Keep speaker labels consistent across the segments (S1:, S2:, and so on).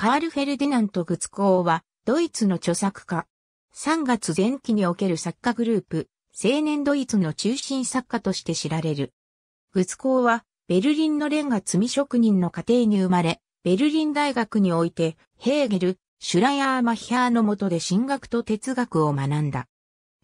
S1: カール・
S2: フェルディナント・グツコーは、ドイツの著作家。3月前期における作家グループ、青年ドイツの中心作家として知られる。グツコーは、ベルリンのレンガ積み職人の家庭に生まれ、ベルリン大学において、ヘーゲル、シュラヤー・マヒャーの下で進学と哲学を学んだ。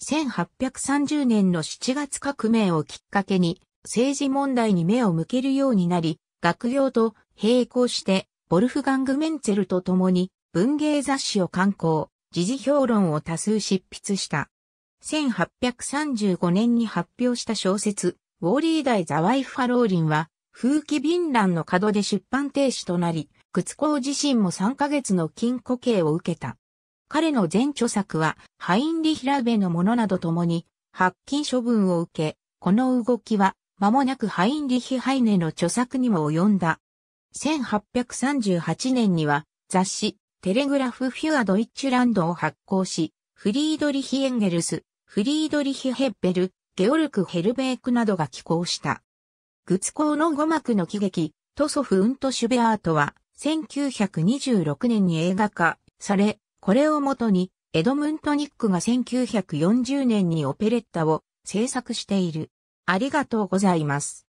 S2: 1830年の7月革命をきっかけに、政治問題に目を向けるようになり、学業と並行してボルフガング・メンツェルと共に文芸雑誌を刊行、時事評論を多数執筆した。1835年に発表した小説、ウォーリー大ザワイファローリンは、風紀便乱の角で出版停止となり、靴子自身も3ヶ月の禁錮刑を受けた。彼の前著作は、ハインリヒラベのものなどともに、発禁処分を受け、この動きは、間もなくハインリヒハイネの著作にも及んだ。1838年には雑誌テレグラフ・フュア・ドイッチュランドを発行し、フリードリヒ・エンゲルス、フリードリヒ・ヘッベル、ゲオルク・ヘルベークなどが寄稿した。グツコーの語幕の喜劇、トソフ・ウント・シュベアートは、1926年に映画化され、これをもとに、エドムント・ニックが1940年にオペレッタを制作している。ありがとうございます。